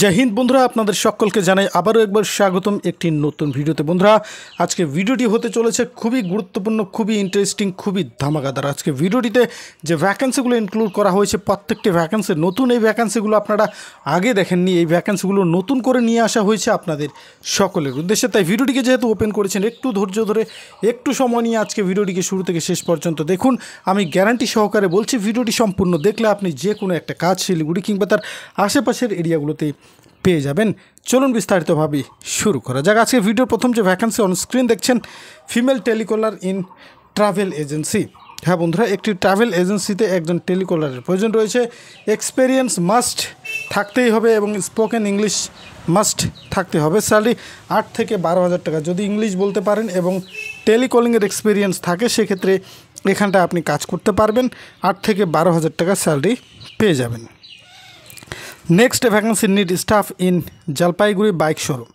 জয় হিন্দ বন্ধুরা আপনাদের সকলকে জানাই আবারও একবার স্বাগতম একটি নতুন ভিডিওতে বন্ধুরা আজকে ভিডিওটি হতে চলেছে খুবই গুরুত্বপূর্ণ খুবই ইন্টারেস্টিং খুবই ধামাকাদার আজকে ভিডিওটিতে যে ভ্যাকেন্সিগুলো ইনক্লুড করা হয়েছে প্রত্যেকটি ভ্যাকেন্সি নতুন এই ভ্যাকেন্সিগুলো আপনারা আগে দেখেননি এই ভ্যাকেন্সিগুলো নতুন করে নিয়ে আসা হয়েছে আপনাদের সকলের উদ্দেশ্যে তাই ভিডিওটিকে যেহেতু ওপেন করেছেন একটু ধৈর্য ধরে একটু সময় নিয়ে আজকে ভিডিওটিকে শুরু থেকে শেষ পর্যন্ত দেখুন আমি গ্যারান্টি সহকারে বলছি ভিডিওটি সম্পূর্ণ দেখলে আপনি যে কোনো একটা কাজ শিলিগুড়ি কিংবা তার আশেপাশের এরিয়াগুলোতে অবশ্যই পেয়ে যাবেন চলুন বিস্তারিতভাবে শুরু করা যাক আজকে ভিডিওর প্রথম যে ভ্যাকেন্সি অন স্ক্রিন দেখছেন female telecaller in travel agency হ্যাঁ বন্ধুরা একটি ট্রাভেল এজেন্সিতে একজন টেলিকলারের প্রয়োজন রয়েছে এক্সপেরিয়েন্স মাস্ট থাকতেই হবে এবং স্পোকেন ইংলিশ মাস্ট থাকতে হবে স্যালারি আট থেকে বারো হাজার টাকা যদি ইংলিশ বলতে পারেন এবং টেলিকলিংয়ের এক্সপিরিয়েন্স থাকে সেক্ষেত্রে এখানটা আপনি কাজ করতে পারবেন আট থেকে বারো হাজার টাকা স্যালারি পেয়ে যাবেন next vacancy need staff in Jalpaiguri bike showroom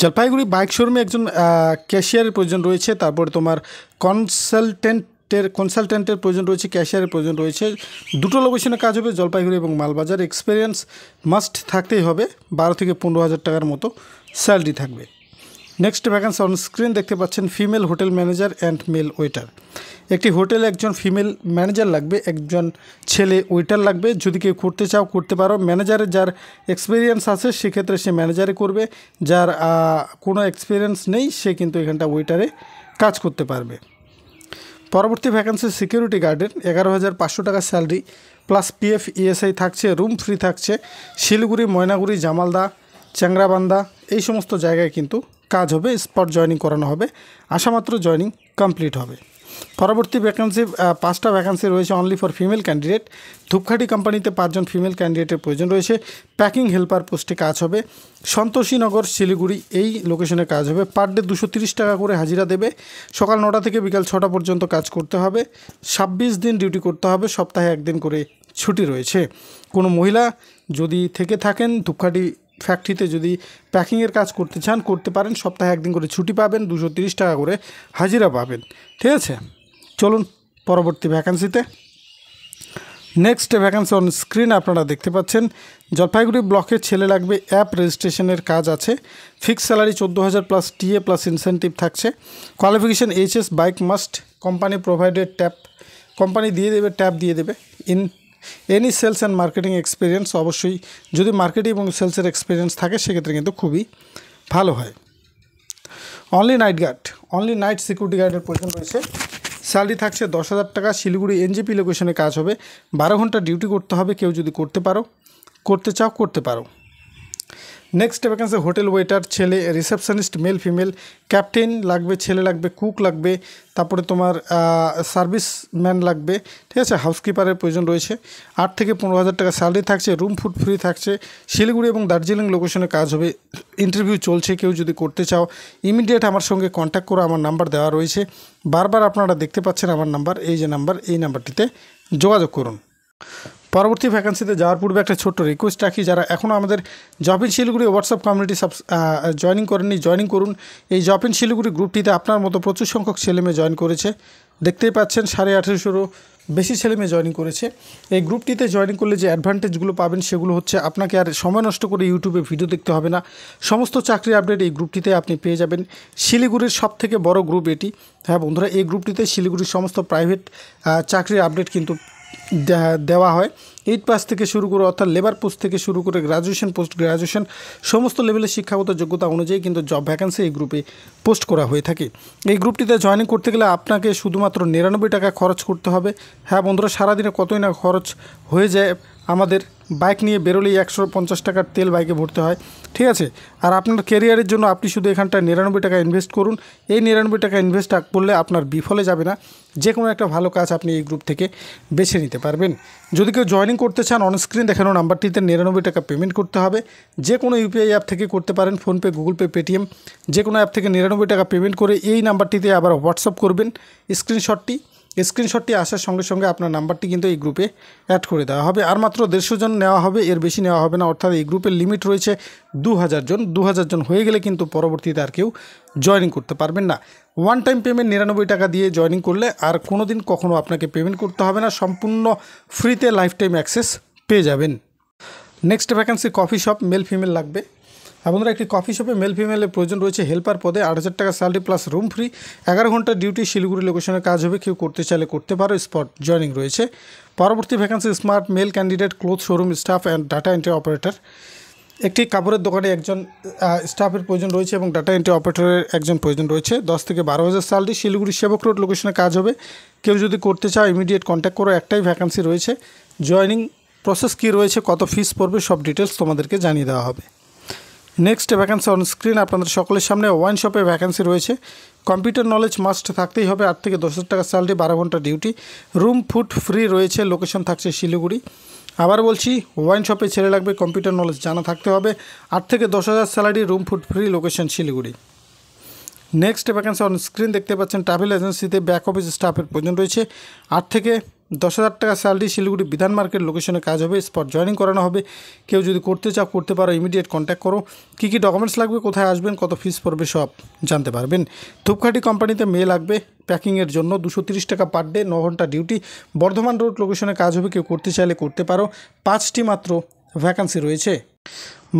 Jalpaiguri bike শোরুমে একজন ক্যাশিয়ারের প্রয়োজন রয়েছে তারপর তোমার কনসালটেন্টের কনসালটেন্টের প্রয়োজন রয়েছে ক্যাশিয়ারের প্রয়োজন রয়েছে দুটো লোকেশনে কাজ হবে জলপাইগুড়ি এবং মালবাজার এক্সপিরিয়েন্স মাস্ট থাকতেই হবে বারো থেকে পনেরো হাজার টাকার মতো স্যালারি থাকবে নেক্সট ভ্যাকান্সি অন স্ক্রিন দেখতে পাচ্ছেন female hotel manager and male waiter একটি হোটেলে একজন ফিমেল ম্যানেজার লাগবে একজন ছেলে ওয়েটার লাগবে যদি কেউ করতে চাও করতে পারো ম্যানেজারে যার এক্সপিরিয়েন্স আছে সেক্ষেত্রে সে ম্যানেজারে করবে যার কোনো এক্সপিরিয়েন্স নেই সে কিন্তু এখানটা ওয়েটারে কাজ করতে পারবে পরবর্তী ভ্যাকান্সি সিকিউরিটি গার্ডের এগারো হাজার পাঁচশো টাকা স্যালারি প্লাস পিএফ ইএসআই থাকছে রুম ফ্রি থাকছে শিলিগুড়ি ময়নাগুড়ি জামালদা চ্যাংরাবান্ধা এই সমস্ত জায়গায় কিন্তু কাজ হবে স্পট জয়নিং করানো হবে আসামাত্র জয়নিং কমপ্লিট হবে পরবর্তী ভ্যাকান্সি পাঁচটা ভ্যাকান্সি রয়েছে অনলি ফর ফিমেল ক্যান্ডিডেট ধূপখাটি কোম্পানিতে পাঁচজন ফিমেল ক্যান্ডিডেটের প্রয়োজন রয়েছে প্যাকিং হেল্পার পোস্টে কাজ হবে সন্তোষীনগর শিলিগুড়ি এই লোকেশনে কাজ হবে পার ডে দুশো টাকা করে হাজিরা দেবে সকাল নটা থেকে বিকাল ছটা পর্যন্ত কাজ করতে হবে ছাব্বিশ দিন ডিউটি করতে হবে সপ্তাহে একদিন করে ছুটি রয়েছে কোনো মহিলা যদি থেকে থাকেন ধূপখাটি ফ্যাক্টরিতে যদি প্যাকিংয়ের কাজ করতে চান করতে পারেন সপ্তাহে একদিন করে ছুটি পাবেন দুশো টাকা করে হাজিরা পাবেন ঠিক আছে চলুন পরবর্তী ভ্যাকান্সিতে নেক্সট ভ্যাকান্সি অন স্ক্রিন আপনারা দেখতে পাচ্ছেন জলপাইগুড়ি ব্লকে ছেলে লাগবে অ্যাপ রেজিস্ট্রেশনের কাজ আছে ফিক্স স্যালারি চোদ্দো হাজার প্লাস টিএ প্লাস ইনসেন্টিভ থাকছে qualification HS bike must company provided tab company দিয়ে দেবে ট্যাপ দিয়ে দেবে in any sales and marketing experience অবশ্যই যদি মার্কেটিং এবং সেলসের এক্সপিরিয়েন্স থাকে সেক্ষেত্রে কিন্তু খুবই ভালো হয় only night guard only night security গার্ডের প্রয়োজন রয়েছে স্যালারি থাকছে দশ হাজার টাকা শিলিগুড়ি এনজিপি লোকেশনে কাজ হবে বারো ঘন্টা ডিউটি করতে হবে কেউ যদি করতে পারো করতে চাও করতে পারো নেক্সট ভ্যাকেন্সি হোটেল ওয়েটার ছেলে রিসেপশনিস্ট মেল ফিমেল ক্যাপ্টেন লাগবে ছেলে লাগবে কুক লাগবে তারপরে তোমার সার্ভিস ম্যান লাগবে ঠিক আছে হাউসকিপারের প্রয়োজন রয়েছে আট থেকে পনেরো হাজার টাকা স্যালারি থাকছে রুম ফুড ফ্রি থাকছে শিলিগুড়ি এবং দার্জিলিং লোকেশনে কাজ হবে ইন্টারভিউ চলছে কেউ যদি করতে চাও ইমিডিয়েট আমার সঙ্গে কন্ট্যাক্ট করে আমার নাম্বার দেওয়া রয়েছে বারবার আপনারা দেখতে পাচ্ছেন আমার নাম্বার এই যে নাম্বার এই নাম্বারটিতে যোগাযোগ করুন পরবর্তী ভ্যাকান্সিতে যাওয়ার পূর্বে একটা ছোট্ট রিকোয়েস্ট রাখি যারা এখনও আমাদের job in Siliguri WhatsApp community সাবস জয়নিং করেননি জয়নিং করুন এই জব ইন শিলিগুড়ি গ্রুপটিতে আপনার মতো প্রচুর সংখ্যক ছেলেমেয়ে জয়েন করেছে দেখতেই পাচ্ছেন সাড়ে আঠেরোশোরও বেশি ছেলে মেয়ে জয়েনিং করেছে এই গ্রুপটিতে জয়নিং করলে যে অ্যাডভান্টেজগুলো পাবেন সেগুলো হচ্ছে আপনাকে আর সময় নষ্ট করে ইউটিউবে ভিডিও দেখতে হবে না সমস্ত চাকরির আপডেট এই গ্রুপটিতে আপনি পেয়ে যাবেন শিলিগুড়ির সব থেকে বড় গ্রুপ এটি হ্যাঁ বন্ধুরা এই গ্রুপটিতে শিলিগুড়ির সমস্ত প্রাইভেট চাকরির আপডেট কিন্তু দেওয়া হয় এইট পাস থেকে শুরু করে অর্থাৎ লেবার পোস্ট থেকে শুরু করে গ্রাজুয়েশন পোস্ট গ্রাজুয়েশন সমস্ত লেভেলের শিক্ষাগত যোগ্যতা অনুযায়ী কিন্তু জব ভ্যাকেন্সি এই গ্রুপে পোস্ট করা হয়ে থাকে এই গ্রুপটিতে জয়েনিং করতে গেলে আপনাকে শুধুমাত্র নিরানব্বই টাকা খরচ করতে হবে হ্যাঁ বন্ধুরা সারাদিনে কতই না খরচ হয়ে যায় আমাদের বাইক নিয়ে বেরোলেই একশো পঞ্চাশ টাকার তেল বাইকে ভরতে হয় ঠিক আছে আর আপনার কেরিয়ারের জন্য আপনি শুধু এখানটায় নিরানব্বই টাকা ইনভেস্ট করুন এই নিরানব্বই টাকা ইনভেস্ট করলে আপনার বিফলে যাবে না যে কোনো একটা ভালো কাজ আপনি এই গ্রুপ থেকে বেছে নিতে পারবেন যদি কেউ জয়নিং করতে চান অনস্ক্রিন দেখানো নাম্বারটিতে নিরানব্বই টাকা পেমেন্ট করতে হবে যে কোনো ইউপিআই অ্যাপ থেকে করতে পারেন ফোনপে গুগল পে পেটিএম যে কোনো অ্যাপ থেকে নিরানব্বই টাকা পেমেন্ট করে এই নাম্বারটিতে আবার হোয়াটসঅ্যাপ করবেন স্ক্রিনশটটি স্ক্রিনশটটি আসার সঙ্গে সঙ্গে আপনার নাম্বারটি কিন্তু এই গ্রুপে অ্যাড করে দেওয়া হবে আর মাত্র দেড়শো জন নেওয়া হবে এর বেশি নেওয়া হবে না অর্থাৎ এই গ্রুপের লিমিট রয়েছে দু জন দু জন হয়ে গেলে কিন্তু পরবর্তীতে আর কেউ জয়নিং করতে পারবেন না ওয়ান টাইম পেমেন্ট নিরানব্বই টাকা দিয়ে জয়নিং করলে আর কোনো দিন কখনও আপনাকে পেমেন্ট করতে হবে না সম্পূর্ণ ফ্রিতে লাইফ টাইম অ্যাক্সেস পেয়ে যাবেন next vacancy coffee shop male female লাগবে আপনারা হ্যাঁ একটি কফি শপে মেল ফিমেলের প্রয়োজন রয়েছে হেল্পার পদে আট হাজার টাকা স্যালারি প্লাস রুম ফ্রি এগারো ঘন্টা ডিউটি শিলিগুড়ি লোকেশনে কাজ হবে কেউ করতে চাইলে করতে পারো স্পট জয়নিং রয়েছে পরবর্তী vacancy smart male candidate cloth showroom staff and data entry operator একটি কাপড়ের দোকানে একজন স্টাফের প্রয়োজন রয়েছে এবং ডাটা এন্ট্রি অপারেটরের একজন প্রয়োজন রয়েছে দশ থেকে বারো হাজার স্যালারি শিলিগুড়ি সেবক রোড লোকেশনে কাজ হবে কেউ যদি করতে চাও ইমিডিয়েট কন্ট্যাক্ট করো একটাই ভ্যাকান্সি রয়েছে জয়নিং প্রসেস কী রয়েছে কত ফিস পড়বে সব ডিটেলস তোমাদেরকে জানিয়ে দেওয়া হবে নেক্সট ভ্যাকান্সি অন স্ক্রিন আপনাদের সকলের সামনে ওয়াইন শপে ভ্যাকান্সি রয়েছে কম্পিউটার নলেজ মাস্ট থাকতেই হবে আট থেকে দশ টাকা স্যালারি বারো ঘন্টা ডিউটি রুম ফুড ফ্রি রয়েছে লোকেশন থাকছে শিলিগুড়ি আবার বলছি ওয়াইন শপে ছেড়ে লাগবে কম্পিউটার নলেজ জানা থাকতে হবে আট থেকে দশ হাজার salary room food free location Siliguri next vacancy on screen দেখতে পাচ্ছেন ট্রাভেল এজেন্সিতে ব্যাক অফিস স্টাফের প্রয়োজন রয়েছে আট থেকে দশ হাজার টাকা স্যালারি শিলিগুড়ি বিধান মার্কেট লোকেশনে কাজ হবে স্পট জয়নিং করানো হবে কেউ যদি করতে চাও করতে পারো ইমিডিয়েট কন্ট্যাক্ট করো কী কী ডকুমেন্টস লাগবে কোথায় আসবেন কত ফিস পড়বে সব জানতে পারবেন ধূপকাঠি কোম্পানিতে মেয়ে লাগবে প্যাকিংয়ের জন্য দুশো তিরিশ টাকা পার ডে ন ঘন্টা ডিউটি বর্ধমান রোড লোকেশনে কাজ হবে কেউ করতে চাইলে করতে পারো পাঁচটি মাত্র ভ্যাকান্সি রয়েছে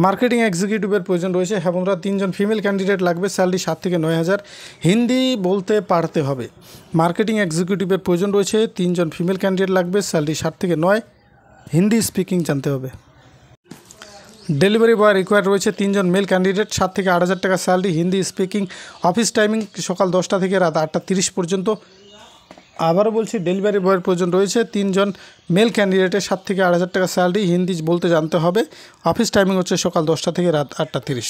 মার্কেটিং এক্সিকিউটিভের প্রয়োজন রয়েছে বন্ধুরা তিনজন ফিমেল ক্যান্ডিডেট লাগবে স্যালারি সাত থেকে নয় হাজার হিন্দি বলতে পারতে হবে মার্কেটিং এক্সিকিউটিভের প্রয়োজন রয়েছে তিনজন ফিমেল ক্যান্ডিডেট লাগবে স্যালারি সাত থেকে নয় হিন্দি স্পিকিং জানতে হবে ডেলিভারি বয় রিকোয়ার রয়েছে তিনজন মেল ক্যান্ডিডেট সাত থেকে আট হাজার টাকা salary Hindi speaking office timing সকাল দশটা থেকে রাত আটটা তিরিশ পর্যন্ত আবারও বলছি ডেলিভারি বয়ের প্রয়োজন রয়েছে তিনজন মেল ক্যান্ডিডেটের সাত থেকে আড়াই হাজার টাকা স্যালারি হিন্দি বলতে জানতে হবে অফিস টাইমিং হচ্ছে সকাল দশটা থেকে রাত আটটা তিরিশ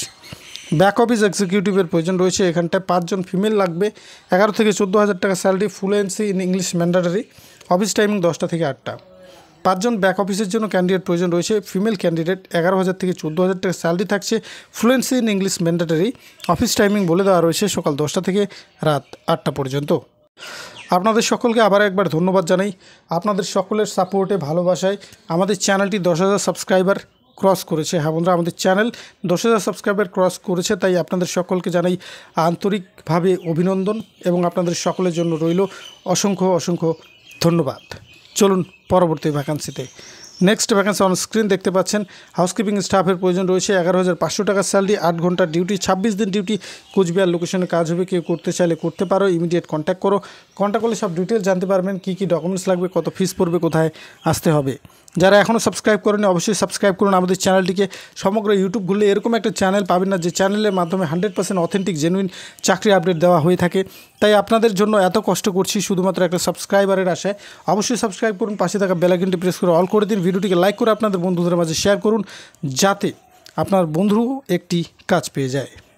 ব্যাক অফিস এক্সিকিউটিভের প্রয়োজন রয়েছে এখানটায় পাঁচজন ফিমেল লাগবে এগারো থেকে চোদ্দো হাজার টাকা salary fluency in English mandatory office timing দশটা থেকে আটটা পাঁচজন ব্যাক অফিসের জন্য ক্যান্ডিডেট প্রয়োজন রয়েছে ফিমেল ক্যান্ডিডেট এগারো হাজার থেকে চোদ্দো হাজার টাকা স্যালারি থাকছে fluency in English mandatory office timing বলে দেওয়া রয়েছে সকাল দশটা থেকে রাত আটটা পর্যন্ত আপনাদের সকলকে আবার একবার ধন্যবাদ জানাই আপনাদের সকলের সাপোর্টে ভালোবাসায় আমাদের চ্যানেলটি দশ হাজার সাবস্ক্রাইবার ক্রস করেছে হ্যাঁ বন্ধুরা আমাদের চ্যানেল দশ হাজার সাবস্ক্রাইবার ক্রস করেছে তাই আপনাদের সকলকে জানাই আন্তরিকভাবে অভিনন্দন এবং আপনাদের সকলের জন্য রইল অসংখ্য অসংখ্য ধন্যবাদ চলুন পরবর্তী ভ্যাকান্সিতে নেক্সট ভ্যাকেন্সি অন স্ক্রিন দেখতে পাচ্ছেন হাউসকিপিং স্টাফের প্রয়োজন রয়েছে এগারো হাজার পাঁচশো টাকার স্যালারি আট ঘন্টার ডিউটি ছাব্বিশ দিন ডিউটি কোচবিহার লোকেশনে কাজ হবে কেউ করতে চাইলে করতে পারো ইমিডিয়েট কন্ট্যাক্ট করো কন্ট্যাক্ট করলে সব ডিটেল জানতে পারবেন কী কী ডকুমেন্টস লাগবে কত ফিস পড়বে কোথায় আসতে হবে যারা এখনও সাবস্ক্রাইব করেনি অবশ্যই সাবস্ক্রাইব করুন আমাদের চ্যানেলটিকে সমগ্র ইউটিউব ঘুরলে এরকম একটা চ্যানেল পাবেন না যে চ্যানেলের মাধ্যমে হান্ড্রেড পার্সেন্ট অথেন্টিক জেনুইন চাকরি আপডেট দেওয়া হয়ে থাকে তাই আপনাদের জন্য এত কষ্ট করছি শুধুমাত্র একটা সাবস্ক্রাইবারের আশায় অবশ্যই সাবস্ক্রাইব করুন পাশে থাকা বেলাকিনটি প্রেস করে অল করে দিন ভিডিওটিকে লাইক করে আপনাদের বন্ধুদের মাঝে শেয়ার করুন যাতে আপনার বন্ধু একটি কাজ পেয়ে যায়